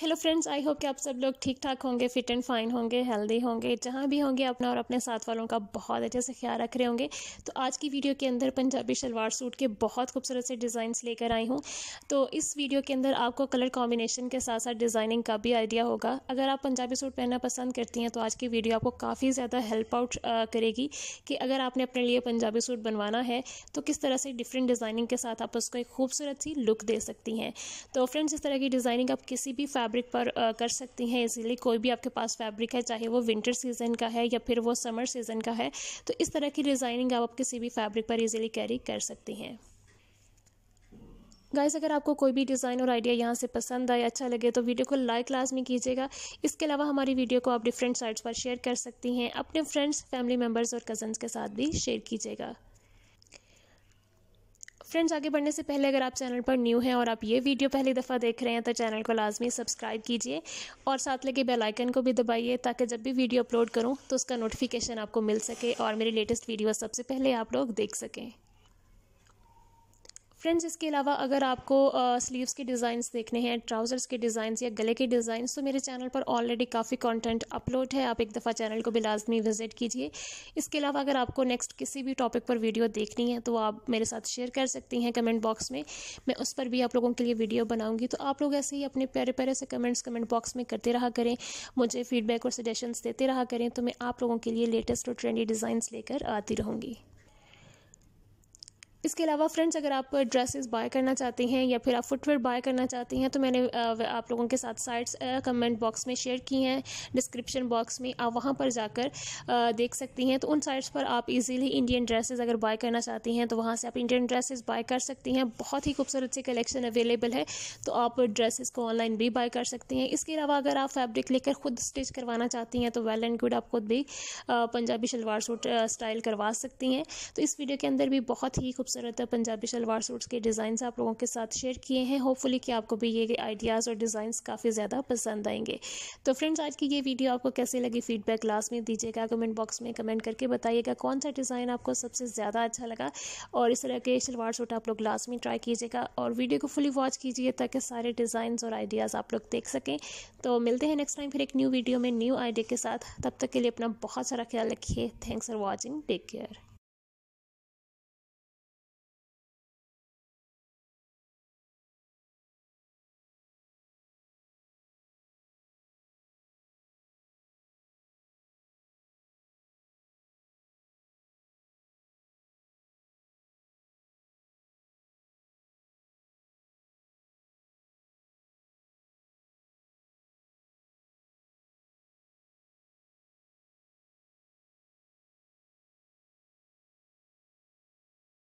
hello friends I hope कि आप सब लोग ठीक ठाक होंगे फिट एंड फाइन होंगे हेल्दी होंगे जहाँ भी होंगे अपना और अपने साथ वालों का बहुत अच्छे से ख्याल रख रहे होंगे तो आज की वीडियो के अंदर पंजाबी शलवार सूट के बहुत खूबसूरत से डिज़ाइंस लेकर आई हूँ तो इस वीडियो के अंदर आपको कलर कॉम्बिनेशन के साथ साथ डिज़ाइनिंग का भी आइडिया होगा अगर आप पंजाबी सूट पहनना पसंद करती हैं तो आज की वीडियो आपको काफ़ी ज़्यादा हेल्प आउट करेगी कि अगर आपने अपने लिए पंजाबी सूट बनवाना है तो किस तरह से डिफरेंट डिज़ाइनिंग के साथ आप उसको एक खूबसूरत सी लुक दे सकती हैं तो फ्रेंड्स इस तरह की डिज़ाइनिंग आप किसी भी फैब्रिक पर आ, कर सकती हैं इजीली कोई भी आपके पास फैब्रिक है चाहे वो विंटर सीजन का है या फिर वो समर सीजन का है तो इस तरह की डिज़ाइनिंग आप, किसी भी फैब्रिक पर ईजिली कैरी कर सकती हैं गाइस अगर आपको कोई भी डिज़ाइन और आइडिया यहाँ से पसंद आए अच्छा लगे तो वीडियो को लाइक लाजमी कीजिएगा इसके अलावा हमारी वीडियो को आप डिफरेंट साइट्स पर शेयर कर सकती हैं अपने फ्रेंड्स फैमिली मेम्बर्स और कजन्स के साथ भी शेयर कीजिएगा फ्रेंड्स आगे बढ़ने से पहले अगर आप चैनल पर न्यू हैं और आप ये वीडियो पहली दफ़ा देख रहे हैं तो चैनल को लाजमी सब्सक्राइब कीजिए और साथ लगे बेल आइकन को भी दबाइए ताकि जब भी वीडियो अपलोड करूँ तो उसका नोटिफिकेशन आपको मिल सके और मेरी लेटेस्ट वीडियो सबसे पहले आप लोग देख सकें फ्रेंड्स इसके अलावा अगर आपको स्लीव्स के डिज़ाइंस देखने हैं ट्राउज़र्स के डिज़ाइंस या गले के डिज़ाइंस तो मेरे चैनल पर ऑलरेडी काफ़ी कंटेंट अपलोड है आप एक दफ़ा चैनल को भी लाजमी विजिट कीजिए इसके अलावा अगर आपको नेक्स्ट किसी भी टॉपिक पर वीडियो देखनी है तो आप मेरे साथ शेयर कर सकती हैं कमेंट बॉक्स में मैं उस पर भी आप लोगों के लिए वीडियो बनाऊँगी तो आप लोग ऐसे ही अपने प्यारे प्यारे से कमेंट्स कमेंट बॉक्स में करते रहा करें मुझे फीडबैक और सजेशन देते रहा करें तो मैं आप लोगों के लिए लेटेस्ट और ट्रेंडी डिज़ाइंस लेकर आती रहूँगी इसके अलावा फ्रेंड्स अगर आप ड्रेसेस बाय करना चाहती हैं या फिर आप फुटवेयर बाय करना चाहती हैं तो मैंने आप लोगों के साथ साइट्स कमेंट बॉक्स में शेयर की हैं डिस्क्रिप्शन बॉक्स में आप वहाँ पर जाकर देख सकती हैं तो उन साइट्स पर आप इजीली इंडियन ड्रेसेस अगर बाय करना चाहती हैं तो वहाँ से आप इंडियन ड्रेसेज बाय कर सकती हैं बहुत ही खूबसूरत सी कलेक्शन अवेलेबल है तो आप ड्रेसेस को ऑनलाइन भी बाय कर सकती हैं इसके अलावा अगर आप फैब्रिक लेकर खुद स्टिच करवाना चाहती हैं तो वेल एंड गुड आप खुद भी पंजाबी शलवार सूट स्टाइल करवा सकती हैं तो इस वीडियो के अंदर भी बहुत ही खूबसूरत खूबसूरत पंजाबी शलवार सूट्स के डिज़ाइन आप लोगों के साथ शेयर किए हैं होपफुली कि आपको भी ये आइडियाज़ और डिज़ाइंस काफ़ी ज़्यादा पसंद आएंगे तो फ्रेंड्स आज की ये वीडियो आपको कैसे लगी फीडबैक लास्ट में दीजिएगा कमेंट बॉक्स में कमेंट करके बताइएगा कौन सा डिज़ाइन आपको सबसे ज़्यादा अच्छा लगा और इस तरह के शलवार सूट आप लोग लास्ट में ट्राई कीजिएगा और वीडियो को फुली वॉच कीजिए ताकि सारे डिज़ाइन और आइडियाज़ आप लोग देख सकें तो मिलते हैं नेक्स्ट टाइम फिर एक न्यू वीडियो में न्यू आइडिया के साथ तब तक के लिए अपना बहुत सारा ख्याल रखिए thanks for watching take care